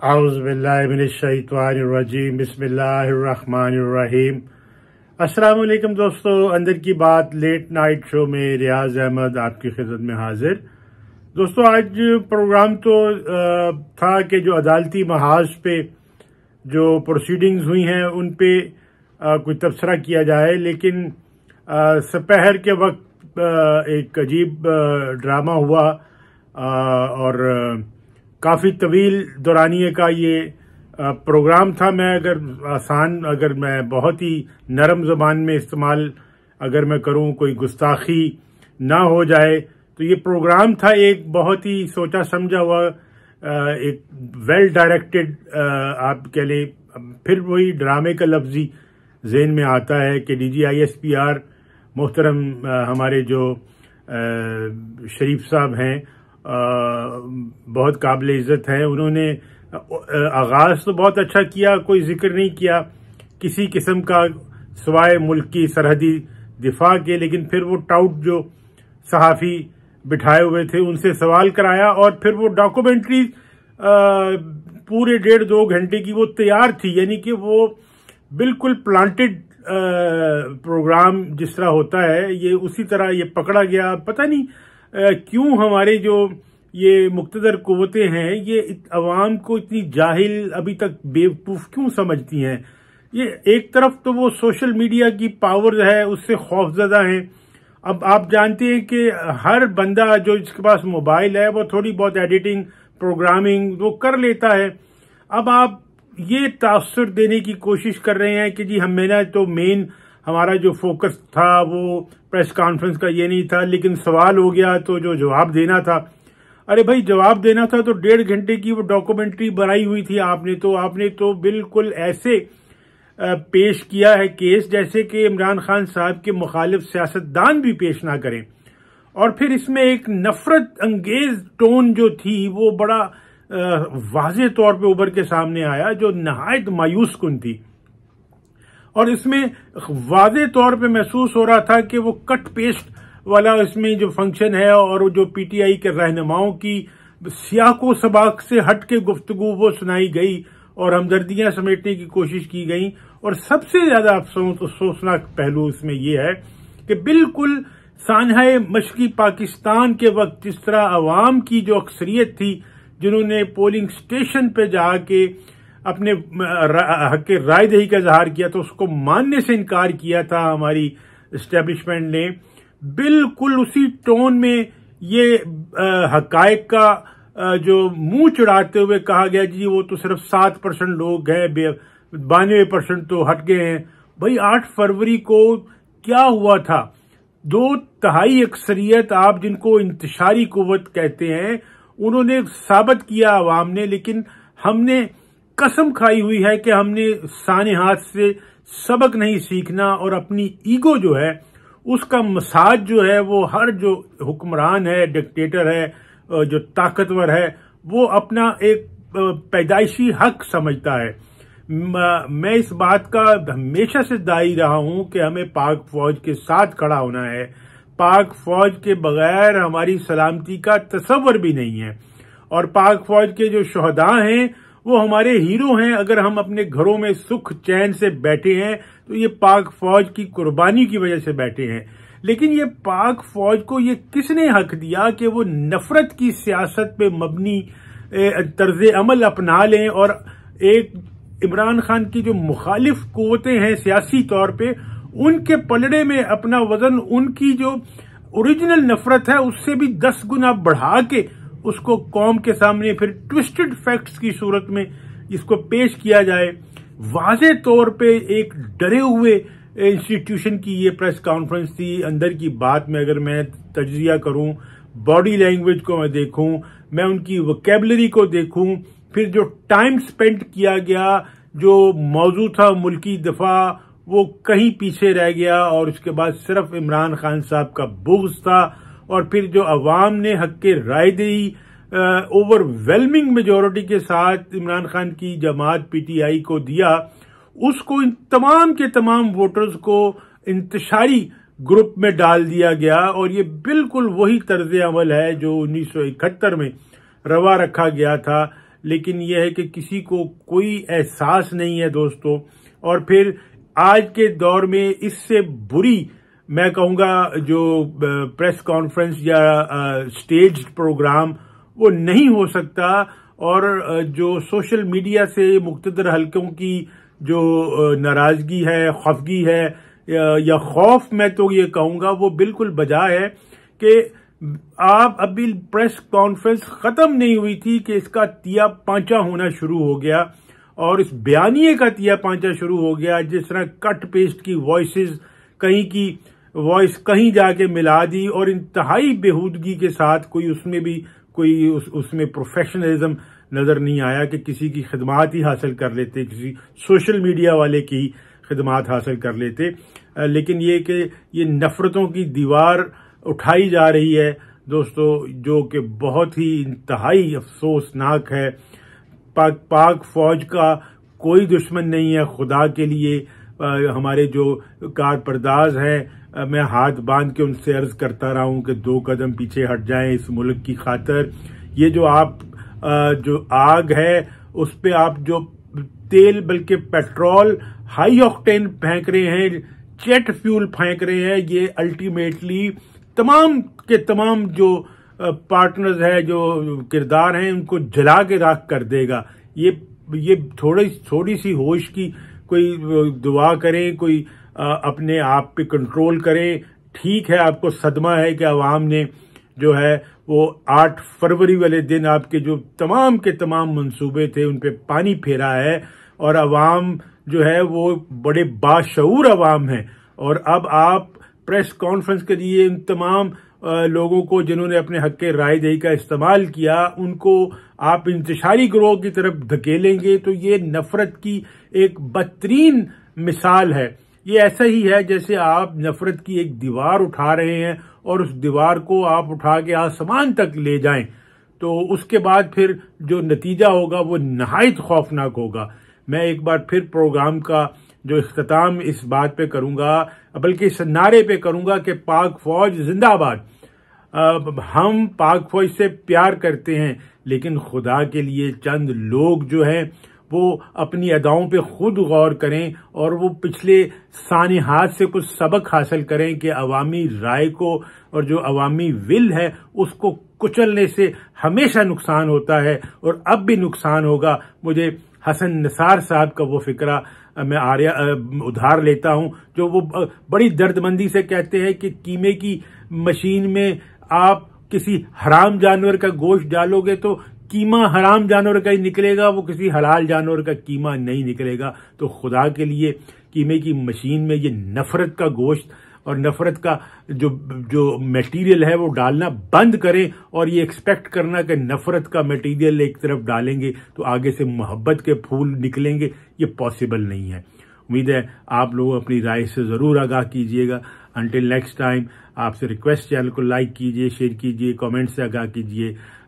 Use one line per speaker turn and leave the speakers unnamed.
आउज़बिल्लिनशैतवानरजीम बसमीम असलकम दोस्तों अंदर की बात लेट नाइट शो में रियाज अहमद आपकी खिदमत में हाजिर दोस्तों आज प्रोग्राम तो था कि जो अदालती महाज पे जो प्रोसीडिंग्स हुई हैं उन पर कोई तबसरा किया जाए लेकिन सपहर के वक्त एक अजीब ड्रामा हुआ और काफ़ी तवील दौरानिए का ये प्रोग्राम था मैं अगर आसान अगर मैं बहुत ही नरम ज़बान में इस्तेमाल अगर मैं करूं कोई गुस्ताखी ना हो जाए तो ये प्रोग्राम था एक बहुत ही सोचा समझा हुआ एक वेल डायरेक्टेड आप कह लें फिर वही ड्रामे का लफ्जी जेन में आता है कि D G I S P R मोहतरम हमारे जो शरीफ साहब हैं बहुत काबिल इज़्ज़त हैं उन्होंने आगाज़ तो बहुत अच्छा किया कोई जिक्र नहीं किया किसी किस्म का सवाए मुल्क की सरहदी दिफा के लेकिन फिर वो टाउट जो सहाफ़ी बिठाए हुए थे उनसे सवाल कराया और फिर वो डॉक्यूमेंट्री पूरे डेढ़ दो घंटे की वो तैयार थी यानी कि वो बिल्कुल प्लांटेड प्रोग्राम जिस तरह होता है ये उसी तरह ये पकड़ा गया पता नहीं क्यों हमारे जो ये मुख्तर कुतें हैं ये अवाम को इतनी जाहिल अभी तक बेवकूफ़ क्यों समझती हैं ये एक तरफ तो वो सोशल मीडिया की पावर है उससे खौफजदा हैं अब आप जानते हैं कि हर बंदा जो जिसके पास मोबाइल है वो थोड़ी बहुत एडिटिंग प्रोग्रामिंग वो कर लेता है अब आप ये तासर देने की कोशिश कर रहे हैं कि जी हम मेरा तो मेन हमारा जो फोकस था वो प्रेस कॉन्फ्रेंस का ये नहीं था लेकिन सवाल हो गया तो जो जवाब देना था अरे भाई जवाब देना था तो डेढ़ घंटे की वो डॉक्यूमेंट्री बनाई हुई थी आपने तो आपने तो बिल्कुल ऐसे पेश किया है केस जैसे कि इमरान खान साहब के मुखालिफ सियासतदान भी पेश ना करें और फिर इसमें एक नफरत अंगेज टोन जो थी वो बड़ा वाज तौर पे उभर के सामने आया जो नहायत मायूस कुन थी और इसमें वादे तौर पे महसूस हो रहा था कि वो कट पेस्ट वाला इसमें जो फंक्शन है और जो पीटीआई के रहनुमाओं की सियाको सबाक से हट के गुफ्तगु वो सुनाई गई और हमदर्दियां समेटने की कोशिश की गई और सबसे ज्यादा अफसोसनाक पहलू इसमें यह है कि बिल्कुल सानह मशकी पाकिस्तान के वक्त जिस तरह अवाम की जो अक्सरियत थी जिन्होंने पोलिंग स्टेशन पे जाके अपने हक राय दही का इजहार किया था तो उसको मानने से इनकार किया था हमारी इस्टेब्लिशमेंट ने बिल्कुल उसी टोन में ये हकायक का जो मुंह चढ़ाते हुए कहा गया जी वो तो सिर्फ सात परसेंट लोग हैं बानवे परसेंट तो हट गए हैं भाई आठ फरवरी को क्या हुआ था दो तहाई अक्सरियत आप जिनको इंतशारी कुत कहते हैं उन्होंने साबित किया आवाम ने लेकिन हमने कसम खाई हुई है कि हमने साने हाथ से सबक नहीं सीखना और अपनी ईगो जो है उसका मसाज जो है वो हर जो हुक्मरान है डिक्टेटर है जो ताकतवर है वो अपना एक पैदाइशी हक समझता है मैं इस बात का हमेशा से दाई रहा हूं कि हमें पाक फौज के साथ खड़ा होना है पाक फौज के बगैर हमारी सलामती का तस्वर भी नहीं है और पाक फौज के जो शहदा हैं वो हमारे हीरो हैं अगर हम अपने घरों में सुख चैन से बैठे हैं तो ये पाक फौज की कुर्बानी की वजह से बैठे हैं लेकिन ये पाक फौज को ये किसने हक दिया कि वो नफरत की सियासत पे मबनी तर्ज अमल अपना लें और एक इमरान खान की जो मुखालिफ कुतें हैं सियासी तौर पे उनके पलड़े में अपना वजन उनकी जो ओरिजिनल नफरत है उससे भी दस गुना बढ़ा के उसको कौम के सामने फिर ट्विस्टेड फैक्ट्स की सूरत में इसको पेश किया जाए वाज तौर पे एक डरे हुए इंस्टीट्यूशन की ये प्रेस कॉन्फ्रेंस थी अंदर की बात में अगर मैं तजिया करूं बॉडी लैंग्वेज को मैं देखूं मैं उनकी वोकेबलरी को देखूं फिर जो टाइम स्पेंड किया गया जो मौजू था मुल्की दफा वो कहीं पीछे रह गया और उसके बाद सिर्फ इमरान खान साहब का बुग्स था और फिर जो अवाम ने हक के राय दी ओवरवेलमिंग मेजोरिटी के साथ इमरान खान की जमात पीटीआई को दिया उसको इन तमाम के तमाम वोटर्स को इंतशारी ग्रुप में डाल दिया गया और ये बिल्कुल वही तर्ज अमल है जो इकहत्तर में रवा रखा गया था लेकिन यह है कि किसी को कोई एहसास नहीं है दोस्तों और फिर आज के दौर में इससे बुरी मैं कहूँगा जो प्रेस कॉन्फ्रेंस या स्टेज प्रोग्राम वो नहीं हो सकता और जो सोशल मीडिया से मुख्तर हलकों की जो नाराजगी है खफगी है या खौफ मैं तो ये कहूंगा वो बिल्कुल बजा है कि आप अभी प्रेस कॉन्फ्रेंस ख़त्म नहीं हुई थी कि इसका तिया पांचा होना शुरू हो गया और इस बयानिए का तिया पांचा शुरू हो गया जिस तरह कट पेस्ट की वॉइसेस कहीं की वॉइस कहीं जाके मिला दी और इंतहाई बेहूदगी के साथ कोई उसमें भी कोई उस, उसमें प्रोफेशनलिज्म नज़र नहीं आया कि किसी की खदमात ही हासिल कर लेते किसी सोशल मीडिया वाले की खदमात हासिल कर लेते लेकिन ये कि ये नफ़रतों की दीवार उठाई जा रही है दोस्तों जो कि बहुत ही इंतहाई अफसोसनाक है पाक पाक फौज का कोई दुश्मन नहीं है खुदा के लिए आ, हमारे जो कारपरदाज हैं मैं हाथ बांध के उनसे अर्ज करता रहा हूं कि दो कदम पीछे हट जाएं इस मुल्क की खातर ये जो आप जो आग है उस पर आप जो तेल बल्कि पेट्रोल हाई ऑक्टेन फेंक रहे हैं चेट फ्यूल फेंक रहे हैं ये अल्टीमेटली तमाम के तमाम जो पार्टनर्स हैं जो किरदार हैं उनको जला के राख कर देगा ये ये थोड़ी थोड़ी सी होश की कोई दुआ करें कोई अपने आप पे कंट्रोल करें ठीक है आपको सदमा है कि आवाम ने जो है वो आठ फरवरी वाले दिन आपके जो तमाम के तमाम मंसूबे थे उन पर पानी फेरा है और आवाम जो है वो बड़े बाशूर आवाम हैं और अब आप प्रेस कॉन्फ्रेंस के लिए इन तमाम लोगों को जिन्होंने अपने हक के राय दही का इस्तेमाल किया उनको आप इंतशारी ग्रोह की तरफ धकेलेंगे तो ये नफरत की एक बदतरीन मिसाल है ये ऐसा ही है जैसे आप नफरत की एक दीवार उठा रहे हैं और उस दीवार को आप उठा के आसमान तक ले जाएं तो उसके बाद फिर जो नतीजा होगा वो नहायत खौफनाक होगा मैं एक बार फिर प्रोग्राम का जो अख्ताम इस बात पे करूंगा बल्कि इस नारे पे करूंगा कि पाक फौज जिंदाबाद हम पाक फौज से प्यार करते हैं लेकिन खुदा के लिए चंद लोग जो हैं वो अपनी अदाओं पे खुद गौर करें और वो पिछले सानहात से कुछ सबक हासिल करें कि अवामी राय को और जो अवामी विल है उसको कुचलने से हमेशा नुकसान होता है और अब भी नुकसान होगा मुझे हसन निसार साहब का वो फिक्रा मैं आर्या उधार लेता हूं जो वो बड़ी दर्दमंदी से कहते हैं कि कीमे की मशीन में आप किसी हराम जानवर का गोश्त डालोगे तो कीमा हराम जानवर का ही निकलेगा वो किसी हलाल जानवर का कीमा नहीं निकलेगा तो खुदा के लिए कीमे की मशीन में ये नफरत का गोश्त और नफरत का जो जो मटेरियल है वो डालना बंद करें और ये एक्सपेक्ट करना कि नफरत का मटेरियल एक तरफ डालेंगे तो आगे से मोहब्बत के फूल निकलेंगे ये पॉसिबल नहीं है उम्मीद है आप लोग अपनी राय से ज़रूर आगाह कीजिएगा अंटिल नेक्स्ट टाइम आपसे रिक्वेस्ट चैनल को लाइक कीजिए शेयर कीजिए कमेंट से आगाह कीजिए